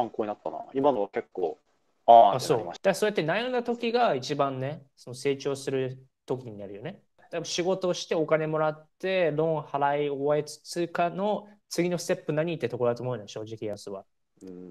参考になったな。今のは結構、ああ、そう。だそうやって悩んだ時が一番ね、その成長する時になるよね。仕事をしてお金もらって、ローン払い終えつつかの次のステップ何ってところだと思うよ正直、安は。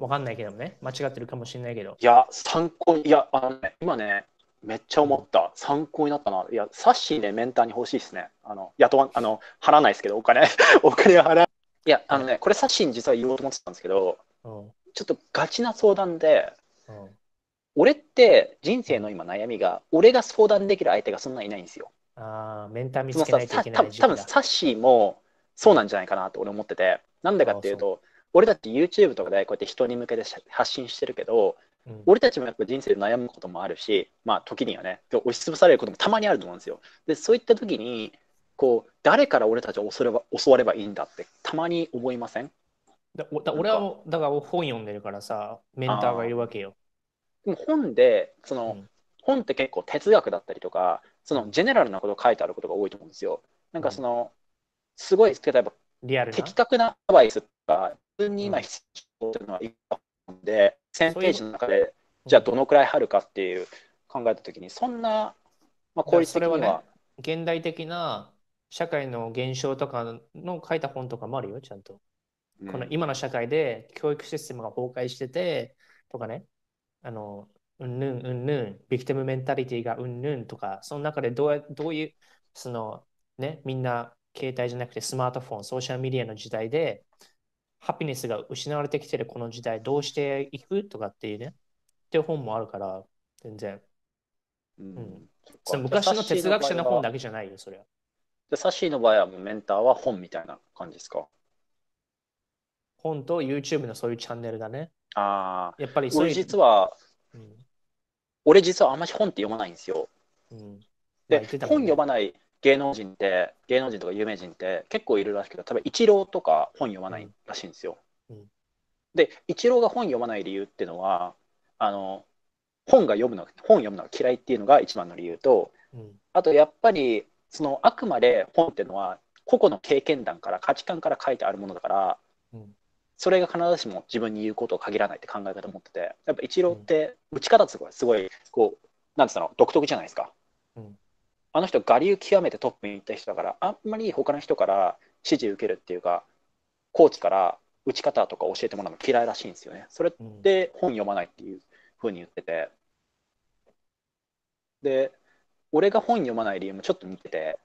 わかんないけどね、間違ってるかもしれないけど。いや、参考いや、あのね、今ね、めっちゃ思った、参考になったな。いや、サッシーね、メンターに欲しいですね。あの、雇わあの、払わないですけど、お金、お金払いや、あのね、これサッシーに実は言おうと思ってたんですけど、うん、ちょっとガチな相談で、うん、俺って人生の今悩みが、俺が相談できる相手がそんないないんですよ。ああ、メンター見つけないといけない時期だ。多分サッシーもそうなんじゃないかなと俺思ってて、なんでかっていうと、俺だって YouTube とかでこうやって人に向けて発信してるけど、うん、俺たちもやっぱ人生で悩むこともあるし、まあ時にはね、押しつぶされることもたまにあると思うんですよ。で、そういった時に、こう、誰から俺たちを恐れば襲わればいいんだってたまに思いませんだだ俺はだから本読んでるからさメンターがいるわけよ。でも本でその、うん、本って結構哲学だったりとかそのジェネラルなこと書いてあることが多いと思うんですよ。なんかその、うん、すごい例えばリアル的確なアドバイスとか自分に今必要ていうのはいいで、うん、1000ページの中でじゃあどのくらいあるかっていう考えた時にそんな、まあ、効率的には。はね、現代的な社会の現象とかの書いた本とかもあるよちゃんと。この今の社会で教育システムが崩壊しててとかね、あの、うんぬんうんぬん、ビクティムメンタリティがうんぬんとか、その中でどうどういう、そのね、みんな携帯じゃなくてスマートフォン、ソーシャルメディアの時代で、ハピネスが失われてきてるこの時代、どうしていくとかっていうね、っていう本もあるから、全然。うん。うん、そ昔の哲学者の本だけじゃないよ、それは。で、サッシーの場合は、メンターは本みたいな感じですか本と YouTube のそういうチャンネルだね。ああ。やっぱりそういう。俺実は、うん、俺実はあんまり本って読まないんですよ。うん、で、ね、本読まない芸能人って、芸能人とか有名人って結構いるらしくて、ど、多分イチローとか本読まないらしいんですよ。うん、で、イチローが本読まない理由っていうのは、あの、本が読むの、本読むのが嫌いっていうのが一番の理由と、あとやっぱり、そのあくまで本っていうのは個々の経験談から価値観から書いてあるものだから、それが必ずしも自分に言うことを限らないって考え方を持っててやっぱイチローって打ち方すごいすごいこうなん言うの独特じゃないですか、うん、あの人我流極めてトップに行った人だからあんまり他の人から指示受けるっていうかコーチから打ち方とか教えてもらうの嫌いらしいんですよねそれって本読まないっていうふうに言っててで俺が本読まない理由もちょっと似てて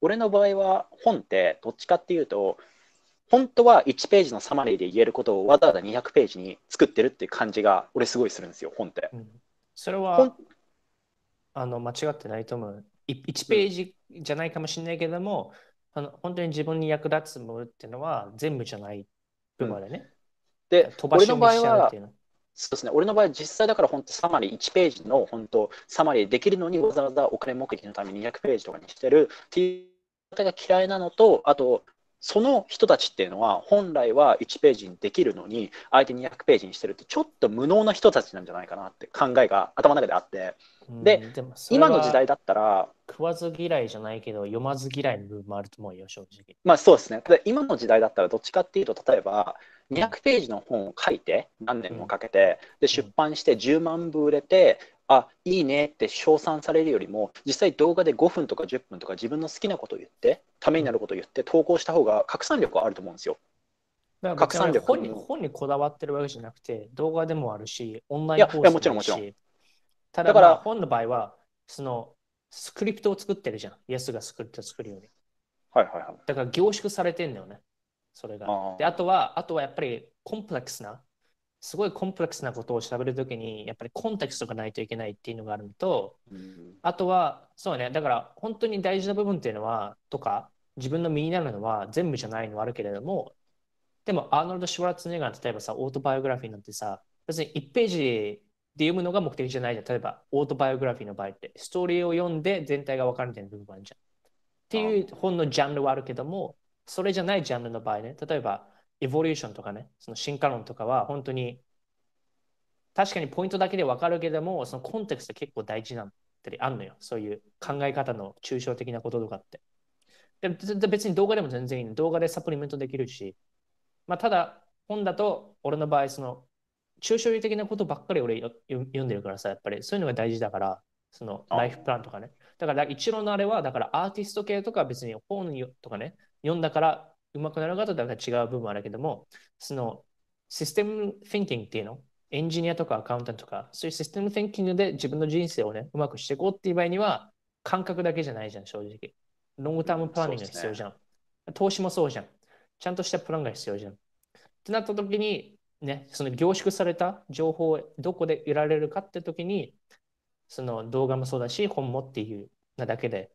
俺の場合は本ってどっちかっていうと本当は1ページのサマリーで言えることをわざわざ200ページに作ってるっていう感じが俺すごいするんですよ本って、うん、それはあの間違ってないと思う1ページじゃないかもしれないけども、うん、あの本当に自分に役立つものっていうのは全部じゃない部分までね、うん、で飛ばし読みそうですね、俺の場合、実際だから本当、サマリー1ページの本当、サマリーできるのにわざわざお金目的のために200ページとかにしてるっていう方が嫌いなのと、あと、その人たちっていうのは本来は1ページにできるのに相手200ページにしてるってちょっと無能な人たちなんじゃないかなって考えが頭の中であって、うん、で今の時代だったら食わず嫌いじゃないけど読まず嫌いの部分もあると思うよ正直まあそうですねただ今の時代だったらどっちかっていうと例えば200ページの本を書いて何年もかけて、で出版して10万部売れてあいいねって称賛されるよりも実際動画で5分とか10分とか自分の好きなことを言ってためになることを言って投稿した方が拡散力はあると思うんですよ。拡散力本に本にこだわってるわけじゃなくて動画でもあるしオンラインコースもあるしもちろんもちろんただ,、から本の場合はそのスクリプトを作ってるじゃん。イエスがスクリプト作るように。はいはいはい。だから凝縮されてんだよね。それが。あであとは、あとはやっぱりコンプレックスなすごいコンプレックスなことを調べるときにやっぱりコンテクストがないといけないっていうのがあるのと、うん、あとはそうねだから本当に大事な部分っていうのはとか自分の身になるのは全部じゃないのはあるけれどもでもアーノルド・シュワルツネガーの例えばさオートバイオグラフィーなんてさ別に1ページで読むのが目的じゃないじゃん例えばオートバイオグラフィーの場合ってストーリーを読んで全体が分かるみたいな部分があるじゃん。っていう本のジャンルはあるけどもそれじゃないジャンルの場合ね例えばエボリューションとかね、その進化論とかは本当に確かにポイントだけで分かるけどもそのコンテクスト結構大事なんってあるのよそういう考え方の抽象的なこととかってで別に動画でも全然いい動画でサプリメントできるし、まあ、ただ本だと俺の場合その抽象的なことばっかり俺読んでるからさやっぱりそういうのが大事だからそのライフプランとかねだから一郎のあれはだからアーティスト系とか別に本とかね読んだからうまくなる方とだ違う部分はあるけどもそのシステムフィンキングっていうのエンジニアとかアカウンタントとか、そういうシステム・テンキングで自分の人生をね、うまくしていこうっていう場合には、感覚だけじゃないじゃん、正直。ロングタームプランニングが必要じゃん、ね。投資もそうじゃん。ちゃんとしたプランが必要じゃん。ってなった時に、ね、その凝縮された情報をどこで得られるかって時に、その動画もそうだし、本もっていうなだけで、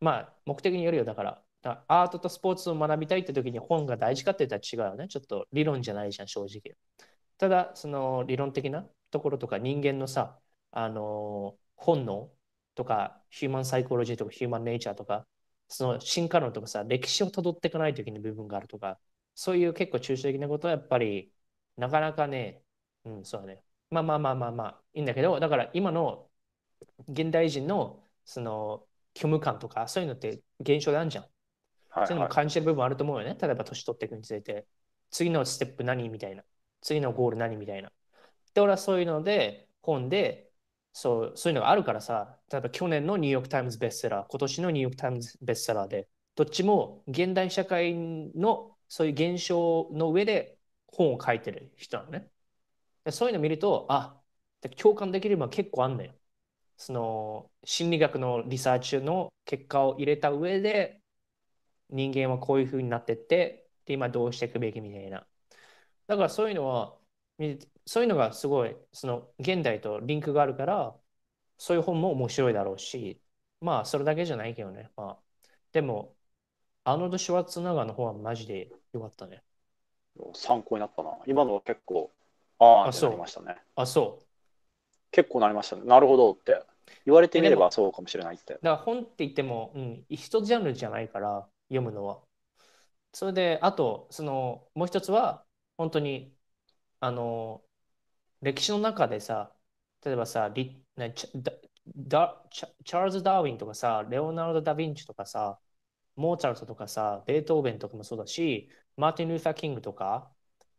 まあ、目的によるよだから、だからアートとスポーツを学びたいって時に本が大事かって言ったら違うよね。ちょっと理論じゃないじゃん、正直。ただその理論的なところとか人間のさあの本能とかヒューマンサイコロジーとかヒューマンネイチャーとかその進化論とかさ歴史をたどっていかないといけない部分があるとかそういう結構抽象的なことはやっぱりなかなかねうんそうだねまあまあまあまあまあいいんだけどだから今の現代人のその虚無感とかそういうのって現象であるじゃん、はいはい、そういうのも感じてる部分あると思うよね例えば年取っていくにつれて次のステップ何みたいな次のゴール何みたいな。で、俺はそういうので、本で、そう、そういうのがあるからさ、例えば去年のニューヨークタイムズベストセラー、今年のニューヨークタイムズベストセラーで、どっちも現代社会のそういう現象の上で本を書いてる人なのね。そういうの見ると、あ、共感できるのは結構あんのよ。その心理学のリサーチの結果を入れた上で人間はこういうふうになってってで今どうしていくべきみたいなだからそういうのは、そういうのがすごい、その現代とリンクがあるから、そういう本も面白いだろうし、まあそれだけじゃないけどね。まあ、でも、アノド・シュワッツナガーの方はマジでよかったね。参考になったな。今のは結構、ああ、そうなりましたね。あ、そう。結構なりましたね。なるほどって。言われてみればそうかもしれないって。だから本って言っても、うん、一ジャンルじゃないから、読むのは。それで、あと、その、もう一つは、本当にあの歴史の中でさ例えばさリなチャチャールズ・ダーウィンとかさレオナルド・ダ・ヴィンチとかさモーツァルトとかさベートーベンとかもそうだしマーティン・ルーサー・キングとか、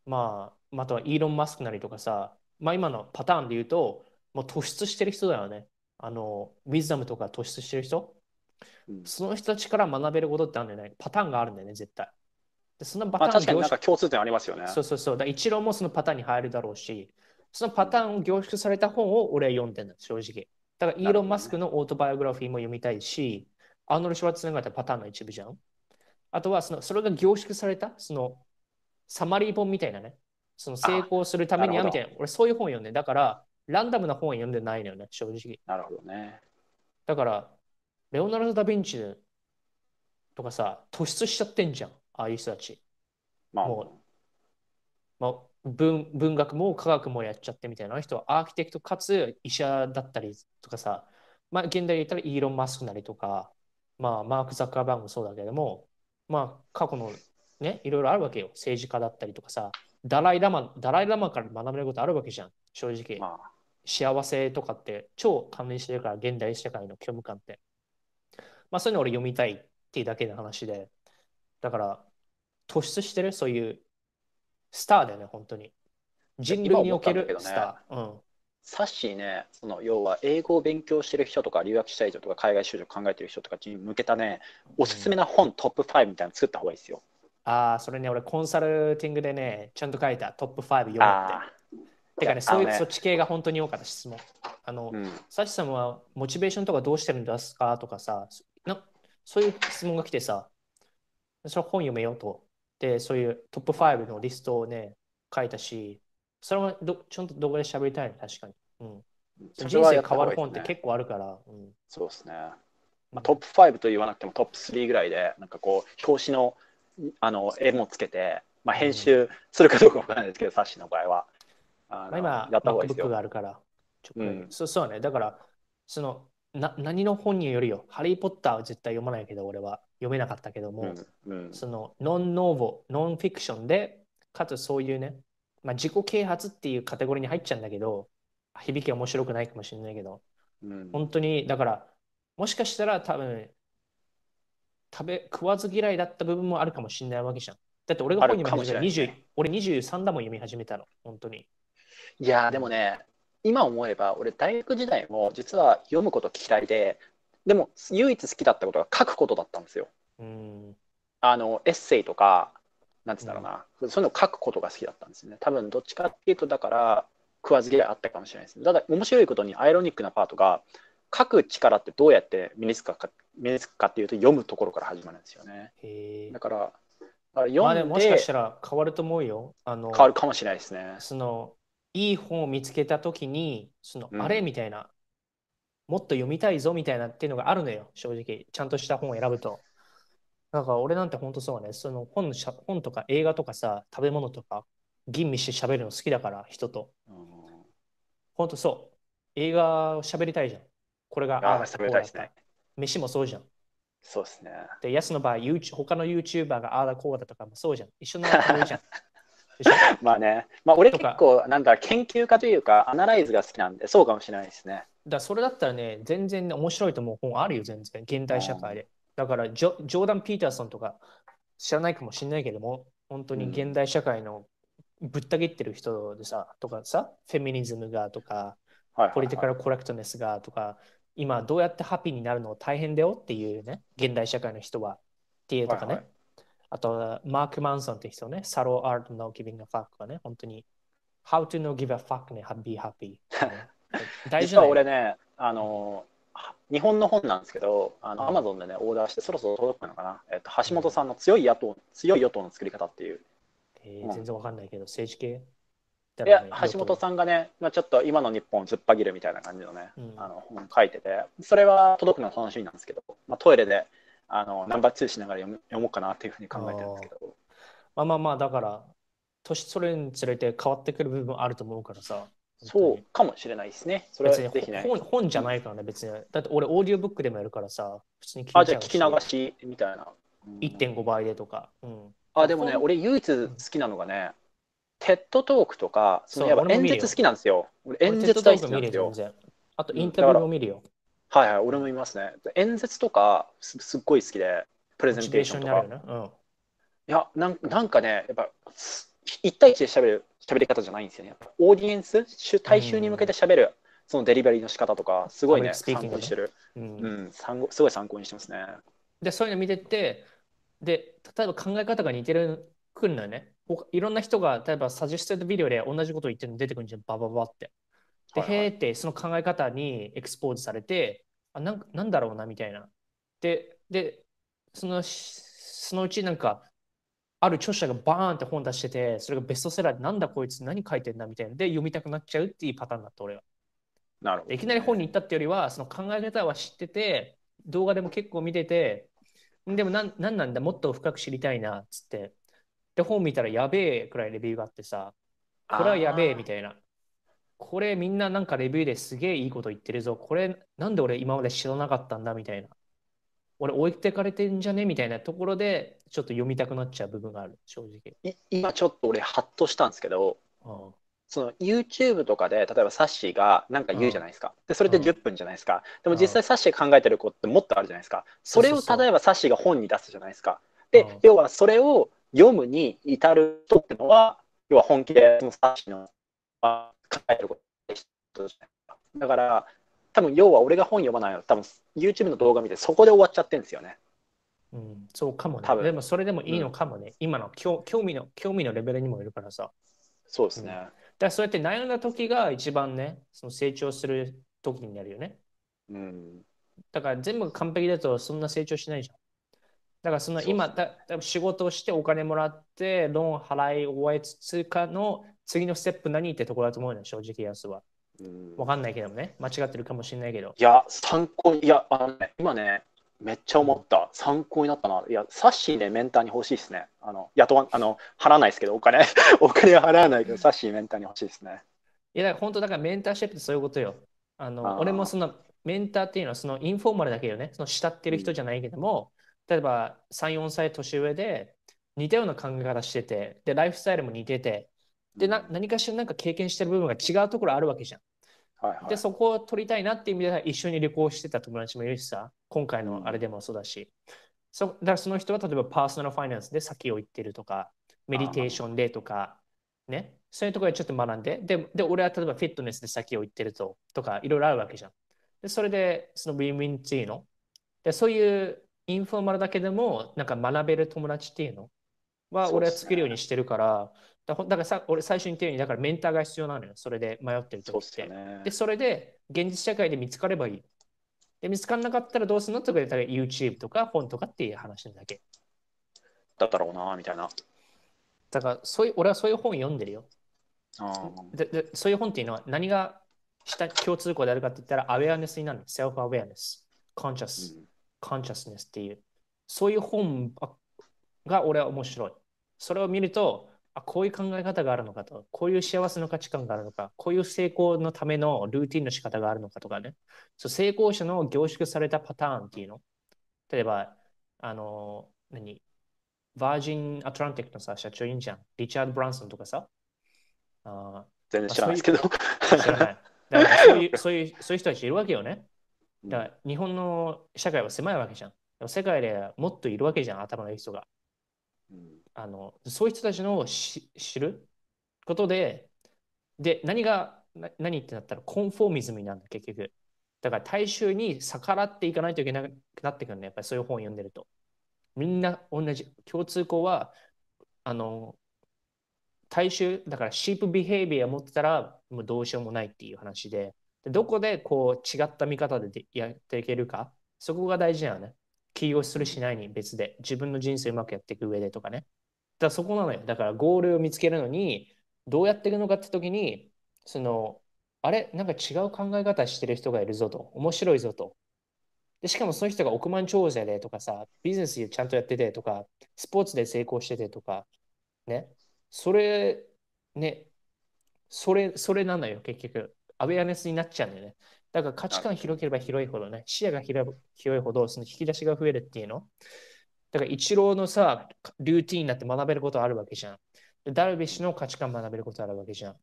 まあ、またはイーロン・マスクなりとかさ、まあ、今のパターンで言うともう突出してる人だよねあのウィズダムとか突出してる人、うん、その人たちから学べることってあるんじよねパターンがあるんだよね絶対でそのパターン、確かになんか共通点ありますよね。そうそうそう。だ一郎もそのパターンに入るだろうし、そのパターンを凝縮された本を俺は読んでるの、正直。だから、イーロン・マスクのオートバイオグラフィーも読みたいし、ね、アーノル・シュワッツネガーってパターンの一部じゃん。あとはその、それが凝縮された、その、サマリー本みたいなね。その成功するためにはみたいな。俺、そういう本を読んで、だから、ランダムな本は読んでないのよね、正直。なるほどね。だから、レオナルド・ダ・ヴィンチとかさ、突出しちゃってんじゃん。ああいう人たち。まあ、もう、まあ、文文学も科学もやっちゃってみたいな人はアーキテクトかつ医者だったりとかさ、まあ、現代で言ったらイーロン・マスクなりとか、まあ、マーク・ザッカーバーグもそうだけども、まあ、過去の、ね、いろいろあるわけよ政治家だったりとかさダライ・ラマダライラマから学べることあるわけじゃん正直、まあ、幸せとかって超関連してるから現代社会の虚無感って、まあ、そういうの俺読みたいっていうだけの話でだから突出してるそういうスターだよね本当に人類におけるスター、ね、うんサッシーね、その要は英語を勉強してる人とか留学したい人とか海外就職考えてる人とかに向けたね、おすすめな本、うん、トップ5みたいなの作った方がいいですよ。ああ、それね、俺コンサルティングでね、ちゃんと書いたトップ5読むって。てかね、そういう、そっち系が本当に多かった質問。あの、うん、サッシーさんはモチベーションとかどうしてるんですかとかさな、そういう質問が来てさ、それ本読めようとで、そういうトップ5のリストをね、書いたし、それもどちょっとどこで喋りたいね、確かに。うん、人生変わる本って結構あるから。うん、そうですね。まあ、トップ5と言わなくてもトップ3ぐらいで、なんかこう、表紙のあの絵もつけて、まあ、編集するかどうかわからないですけど、うん、の場合は。あまあ、今、やった方がいいですよ。があるから。うん、そうそうね。だから、そのな何の本によるよ。ハリー・ポッターは絶対読まないけど、俺は読めなかったけども、うんうん、そのノンノーボ、ノンフィクションで、かつそういうね、まあ、自己啓発っていうカテゴリーに入っちゃうんだけど、響き面白くないかもしれないけど、うん、本当に、だから、もしかしたら多分、食べ、食わず嫌いだった部分もあるかもしれないわけじゃん。だって俺が本読み始めたら、ね、俺23だもん読み始めたの、本当に。いやでもね、今思えば俺大学時代も実は読むこと嫌いででも唯一好きだったことが書くことだったんですよ。うんあのエッセイとかなんつうんだろうな、うん、そういうのを書くことが好きだったんですよね多分どっちかっていうとだから食わず嫌いあったかもしれないです、ね、ただ面白いことにアイロニックなパートが書く力ってどうやって身につくか身につくかっていうと読むところから始まるんですよねだから読んで,、まあ、でももしかしたら変わると思うよあの変わるかもしれないですねそのいい本を見つけた時にその、あれみたいなもっと読みたいぞみたいなっていうのがあるのよ正直ちゃんとした本を選ぶとなんか俺なんて本当そうねその本の本とか映画とかさ食べ物とか吟味して喋るの好きだから人と、うん、本当そう映画を喋りたいじゃんこれがああ喋りたい飯もそうじゃんそうですね。で、やすの場合、他の YouTuber がああだこうだとかもそうじゃん。一緒なのじゃん。まあね、まあ、俺結構なんだ研究家というかアナライズが好きなんでそうかもしれないですね。だそれだったらね全然、ね、面白いと思う本あるよ全然現代社会で。だからジョジョーダン・ピーターソンとか知らないかもしれないけども本当に現代社会のぶった切ってる人でさ、うん、とかさフェミニズムがとか、はいはいはい、ポリティカルコレクトネスがとか今どうやってハッピーになるの大変だよっていうね現代社会の人はっていうとかね、はいはい、あと、マーク・マンソンって人ね、サロー・アートの Giving a はね、本当に、How to no give a fuck ね、Be happy。大事な実は俺ね、あの、日本の本なんですけど、あの、アマゾンでね、オーダーして、そろそろ届くのかな。えっと、橋本さんの強い野党、強い与党の作り方っていう。えー、全然わかんないけど、政治系いや橋本さんがね、まあ、ちょっと今の日本を突っ張ぎるみたいな感じのね、うん、あの本書いててそれは届くの楽しみなんですけど、まあ、トイレであのナンバー2しながら読読もうかなというふうに考えてるんですけどまあまあまあだから年それにつれて変わってくる部分あると思うからさそうかもしれないですねそれは本本じゃないからね別にだって俺オーディオブックでもやるからさ普通に聞いちゃうあじゃあ聞き流しみたいな、うん、1.5倍でとか、うん、あでもね俺唯一好きなのがね、テッドトークとか、そのやっぱ演説好きなんですよ。俺演説大好きなんですよ。あとインタビューも見るよ。はいはい、俺もいますね。演説とかすすっごい好きで、プレゼンテーションとか。ねうん、いやなん、なんかね、やっぱ1対1で喋る喋り方じゃないんですよね。オーディエンス、大衆に向けて喋る、そのデリバリーの仕方とか、すごいね、参考にしてる、うん、うん、すごい参考にしてますね。で、そういうの見てて、で、例えば考え方が似てるくんだよね。いろんな人が、例えばサジェステッドビデオで同じことを言ってるの出てくるんじゃん、ばばばって。で、はいはい、へーってその考え方にエクスポーズされてあなんなんだろうなみたいなででそのそのうちなんかある著者がバーンって本出しててそれがベストセラーでなんだこいつ何書いてんだみたいなで読みたくなっちゃうっていうパターンだった俺は。なるほど、ね、いきなり本に行ったってよりはその考え方は知ってて動画でも結構見ててでも何なんなんだもっと深く知りたいなっつってで本見たらやべえくらいレビューがあってさこれはやべえみたいなこれみんななんかレビューですげえいいこと言ってるぞ。これなんで俺今まで知らなかったんだみたいな。俺置いてかれてんじゃねみたいなところでちょっと読みたくなっちゃう部分がある、正直。今ちょっと俺ハッとしたんですけど、その YouTube とかで例えばサッシーがなんか言うじゃないですか。でそれで10分じゃないですか。でも実際サッシー考えてることってもっとあるじゃないですか。それを例えばサッシーが本に出すじゃないですか。で、要はそれを読むに至る人ってのは、要は本気でそのサッシーの入ることだから、多分要は俺が本読まないの多分 YouTube の動画見てそこで終わっちゃってるんですよね。うん、そうかもね。多分でもそれでもいいのかもね。うん、今の興味の興味のレベルにもいるからさ。そうですね。うん、だからそうやって悩んだ時が一番ね、その成長する時になるよね。うん。だから全部完璧だとそんな成長しないじゃん。だからその今だ仕事をしてお金もらってローン払い終えつつかの次のステップ何ってところだと思うね、正直やつは。わかんないけどね、間違ってるかもしれないけど。いや、参考、いや、あのね、今ね、めっちゃ思った、参考になったな。いや、サッシーね、メンターに欲しいですね。あの、雇わあの、払わないですけど、お金、お金は払わないけど、サッシーメンターに欲しいですね。いや、だから本当、だからメンターシップってそういうことよ。あの、俺もその、メンターっていうのは、そのインフォーマルだけどね、その慕ってる人じゃないけども、うん、例えば3、4歳年上で、似たような考え方してて、で、ライフスタイルも似てて、でな何かしらなんか経験してる部分が違うところあるわけじゃん。はいはい、でそこを取りたいなっていう意味では一緒に旅行してた友達もいるしさ今回のあれでもそうだし、うん、そだからその人は例えばパーソナルファイナンスで先を行ってるとかメディテーションでとかねそういうところでちょっと学んででで俺は例えばフィットネスで先を行ってるととかいろいろあるわけじゃん。でそれでそのウィンウィンっていうのでそういうインフォーマルだけでもなんか学べる友達っていうのは俺は作るようにしてるから、だからさ俺最初に言ったようにだからメンターが必要なのよそれで迷ってる時ってそ、ね、でそれで現実社会で見つかればいいで見つからなかったらどうするのとか言ったら YouTube とか本とかっていう話なだけだったろうなみたいなだからそういう俺はそういう本読んでるよででそういう本っていうのは何がした共通項であるかって言ったらアウェアネスになるセルフアウェアネスコンシャス、コンシャスネスっていうそういう本が俺は面白いそれを見るとあこういう考え方があるのかとこういう幸せの価値観があるのかこういう成功のためのルーティンの仕方があるのかとかねそう成功者の凝縮されたパターンっていうの例えばあの何バージン・アトランティックのさ社長いいんじゃんリチャード・ブランソンとかさあ全然知らないですけど、だからそういうそういうそういう人たちいるわけよね。だから日本の社会は狭いわけじゃん。でも世界でもっといるわけじゃん、頭のいい人が。うん、あのそういう人たちのを知ることでで何が何ってなったらコンフォーミズムになるんだ結局だから大衆に逆らっていかないといけなくなってくるねやっぱりそういう本を読んでるとみんな同じ共通項はあの大衆だからシープビヘイビア持ってたらもうどうしようもないっていう話でどこでこう違った見方でやっていけるかそこが大事なのね起業するしないに別で自分の人生うまくやっていく上でとかねだそこなのよ。だからゴールを見つけるのに、どうやっていくのかって時に、その、あれなんか違う考え方してる人がいるぞと。面白いぞと。で、しかもその人が億万長者でとかさ、ビジネスちゃんとやっててとか、スポーツで成功しててとか、ね。それ、ね。それ、それなのよ、結局。アベアネスになっちゃうんだよね。だから価値観広ければ広いほどね、視野が広いほど、その引き出しが増えるっていうの。だから、一郎のさ、ルーティンになって学べることあるわけじゃん。ダルビッシュの価値観学べることあるわけじゃん。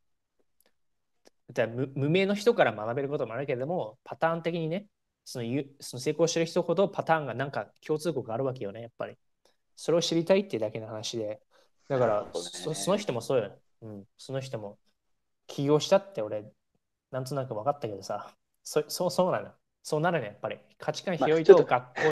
だ無無名の人から学べることもあるけれども、パターン的にね、そのその成功してる人ほどパターンがなんか共通項があるわけよね、やっぱり。それを知りたいってだけの話で。だから、そその人もそうよ、ね。うん、その人も起業したって俺、なんとなく分かったけどさ、そそうそうなの。そうなるね、やっぱり。価値観広いと学校